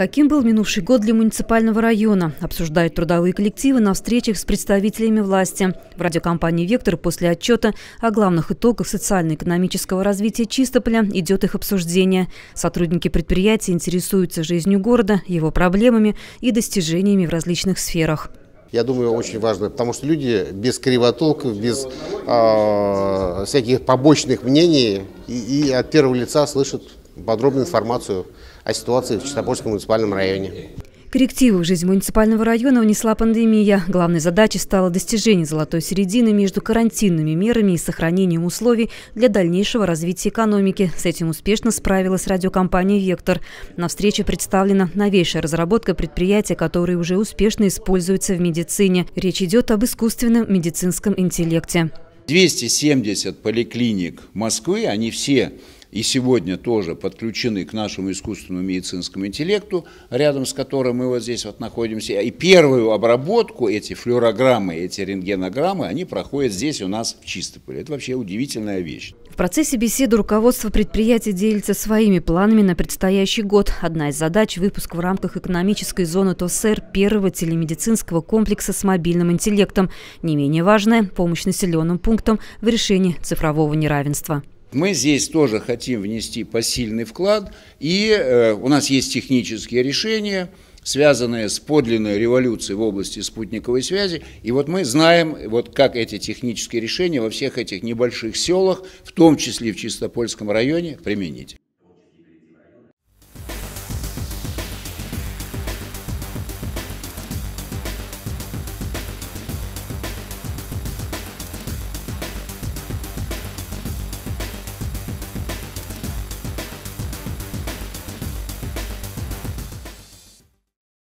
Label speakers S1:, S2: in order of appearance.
S1: Каким был минувший год для муниципального района, обсуждают трудовые коллективы на встречах с представителями власти. В радиокомпании «Вектор» после отчета о главных итогах социально-экономического развития Чистополя идет их обсуждение. Сотрудники предприятия интересуются жизнью города, его проблемами и достижениями в различных сферах
S2: я думаю, очень важно, потому что люди без кривотолков, без э, всяких побочных мнений и, и от первого лица слышат подробную информацию о ситуации в Чистопольском муниципальном районе.
S1: Коррективы в жизнь муниципального района внесла пандемия. Главной задачей стало достижение золотой середины между карантинными мерами и сохранением условий для дальнейшего развития экономики. С этим успешно справилась радиокомпания «Вектор». На встрече представлена новейшая разработка предприятия, которые уже успешно используются в медицине. Речь идет об искусственном медицинском интеллекте.
S3: 270 поликлиник Москвы, они все и сегодня тоже подключены к нашему искусственному медицинскому интеллекту, рядом с которым мы вот здесь вот находимся. И первую обработку, эти флюорограммы, эти рентгенограммы, они проходят здесь у нас в Чистополе. Это вообще удивительная вещь.
S1: В процессе беседы руководство предприятия делится своими планами на предстоящий год. Одна из задач – выпуск в рамках экономической зоны ТОСР первого телемедицинского комплекса с мобильным интеллектом. Не менее важная – помощь населенным пунктам в решении цифрового неравенства.
S3: Мы здесь тоже хотим внести посильный вклад, и э, у нас есть технические решения, связанные с подлинной революцией в области спутниковой связи. И вот мы знаем, вот как эти технические решения во всех этих небольших селах, в том числе в Чистопольском районе, применить.